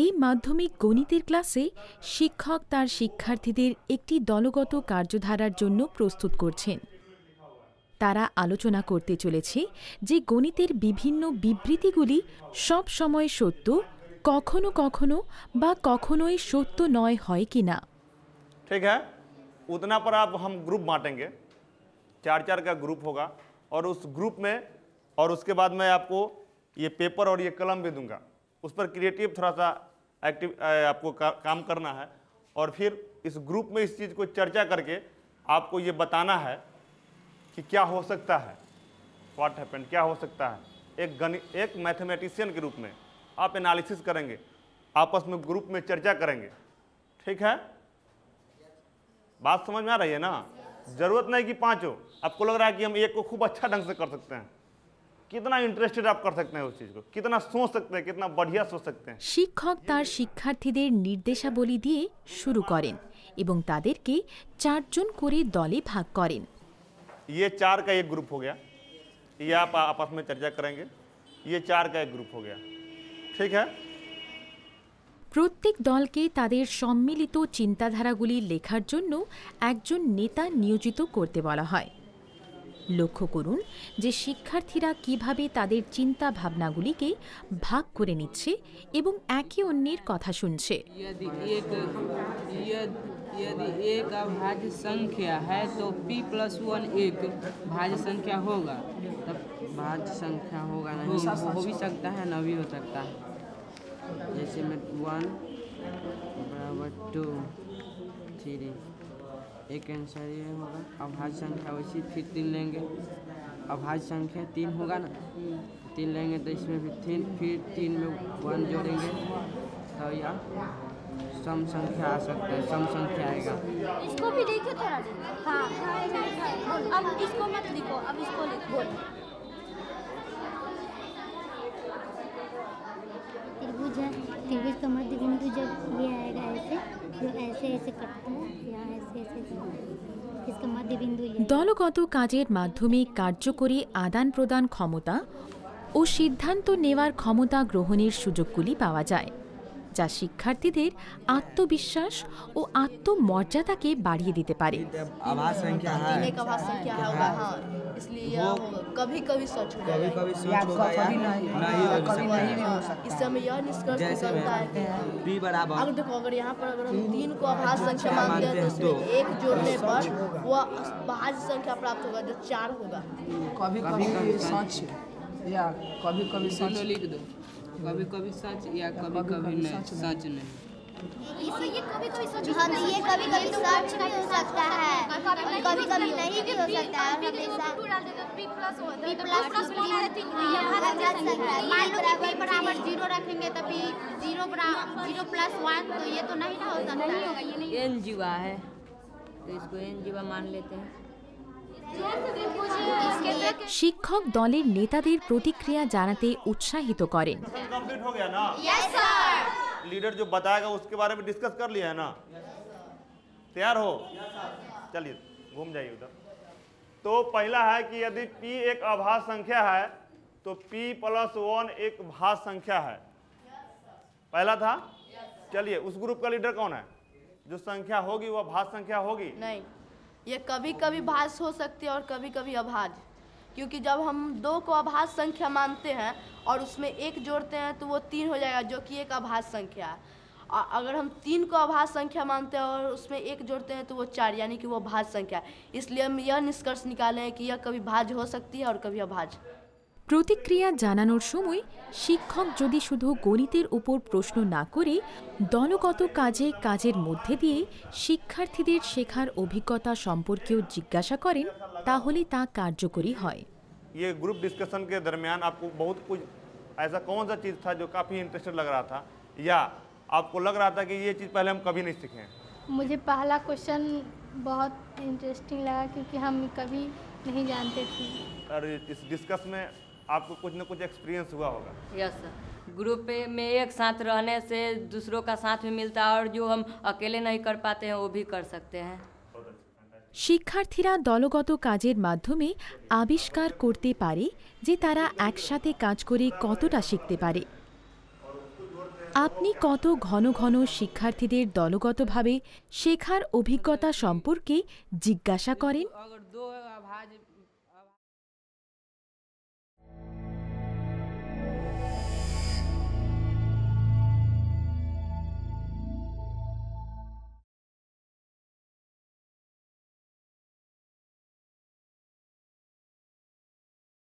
এই মাধ্যমিক গণিতের ক্লাসে শিক্ষক তার শিক্ষার্থীদের একটি দলগত কার্যধারার জন্য প্রস্তুত করছেন তারা আলোচনা করতে চলেছে যে গণিতের বিভিন্ন বিবৃতিগুলি সব সময় সত্য কখনো কখনো বা কখনোই সত্য নয় হয় কি না ঠিক হ্যাঁ उतना पर গ্রুপ हम চার চার चार গ্রুপ का ग्रुप होगा গ্রুপ उस ग्रुप में বাদ उसके बाद ইয়ে आपको ये पेपर और उस पर क्रिएटिव थोड़ा सा एक्टिव आपको का, काम करना है और फिर इस ग्रुप में इस चीज़ को चर्चा करके आपको ये बताना है कि क्या हो सकता है व्हाट हैपन क्या हो सकता है एक गणित एक मैथमेटिशियन के रूप में आप एनालिसिस करेंगे आपस में ग्रुप में चर्चा करेंगे ठीक है बात समझ में आ रही है ना ज़रूरत नहीं कि पाँचों आपको लग रहा है कि हम एक को खूब अच्छा ढंग से कर सकते हैं কিতনা ইন্টারেস্টেড আপ কর সকতে হ্যাঁ উস চিজ কো কিতনা সোচ সকতে হ্যাঁ কিতনা বড়িয়া সোচ সকতে হ্যাঁ শিক্ষক তার শিক্ষার্থীদের নির্দেশাবলী দিয়ে শুরু করেন এবং তাদেরকে চারজন করে দলে ভাগ করেন ये চার का एक ग्रुप हो गया ये आप आपस में चर्चा करेंगे ये चार का एक ग्रुप हो गया ठीक है প্রত্যেক দলকে তাদের সম্মিলিত চিন্তাধারাগুলি লেখার জন্য একজন নেতা নিয়োজিত করতে বলা হয় লক্ষ্য করুন যে শিক্ষার্থীরা কিভাবে তাদের চিন্তা ভাবনাগুলিকে ভাগ করে নিচ্ছে এবং একে অন্যের কথা শুনছে यदि ए का भाज्य संख्या है तो p प्लस वन एक भाज्य संख्या होगा तब भाज्य संख्या होगा नहीं हो भी सकता है ना भी हो सकता है जैसे मैं वन बराबर टू थ्री एक आंसर ये होगा अभाज्य संख्या वैसे फिर तीन लेंगे अभाज्य संख्या तीन होगा ना तीन लेंगे तो इसमें भी तीन फिर तीन में वन जोड़ेंगे तो या सम संख्या आ सकता है सम संख्या आएगा इसको भी देखो तो थोड़ा हाँ अब इसको मत लिखो अब इसको लिखो त्रिभुज है त्रिभुज का मध्य बिंदु जब ये आएगा ऐसे जो ऐसे ऐसे कटता है দলগত কাজের মাধ্যমে কার্যকরী আদান প্রদান ক্ষমতা ও সিদ্ধান্ত নেওয়ার ক্ষমতা গ্রহণের সুযোগগুলি পাওয়া যায় যা শিক্ষার্থীদের আত্মবিশ্বাস ও আত্মমর্যাদাকে বাড়িয়ে দিতে পারে एक पर प्राप्त होगा जो चार होगा कभी कभी सच या कभी कभी लिख दो कभी कभी सच या कभी कभी नहीं सच नहीं हाँ, तो ये कभी कभी सच हाँ ये कभी कभी सच भी हो सकता है कभी कभी नहीं भी हो सकता है बी प्लस प्लस मान लो कि बराबर जीरो रखेंगे तो जीरो जीरो प्लस वन तो ये तो नहीं ना हो सकता एन जीवा है तो इसको एन जीवा मान लेते हैं शिक्षक दल प्रतिक्रिया প্রতিক্রিয়া उत्साहित करें लीडर जो बताएगा उसके बारे में डिस्कस कर लिया है ना तैयार हो चलिए घूम जाइए उधर तो पहला है कि यदि p एक अभाज संख्या है तो p प्लस वन एक भाज संख्या है पहला था चलिए उस ग्रुप का लीडर कौन है जो संख्या होगी वह भाज संख्या होगी नहीं ये कभी कभी भाज्य हो सकती है और कभी कभी अभाज क्योंकि जब हम दो को अभाज संख्या मानते हैं और उसमें एक जोड़ते हैं तो वो तीन हो जाएगा जो कि एक अभाज संख्या है और अगर हम तीन को अभाज संख्या मानते हैं और उसमें एक जोड़ते हैं तो वो चार यानी कि वो भाज संख्या है इसलिए हम यह निष्कर्ष निकाले हैं कि यह कभी भाज हो सकती है और कभी अभाज প্রতিক্রিয়া জানানোর সময় শিক্ষক যদি শুধু গণিতের উপর প্রশ্ন না করে দলগত কাজে কাজের মধ্যে দিয়ে শিক্ষার্থীদের শেখার অভিজ্ঞতা সম্পর্কেও জিজ্ঞাসা করেন তাহলে তা কার্যকরী হয় গ্রুপ ডিসকশনকে দরমিয়ান ऐसा कौन सा चीज़ था जो काफ़ी इंटरेस्टेड लग रहा था या आपको लग रहा था आपको कुछ ना कुछ एक्सपीरियंस हुआ होगा यस सर ग्रुप में एक साथ रहने से दूसरों का साथ भी मिलता है और जो हम अकेले नहीं कर पाते हैं वो भी कर सकते हैं শিক্ষার্থীরা দলগত কাজের মাধ্যমে আবিষ্কার করতে পারে যে তারা একসাথে কাজ করে কতটা শিখতে পারে আপনি কত ঘন ঘন শিক্ষার্থীদের দলগতভাবে শেখার অভিজ্ঞতা সম্পর্কে জিজ্ঞাসা করেন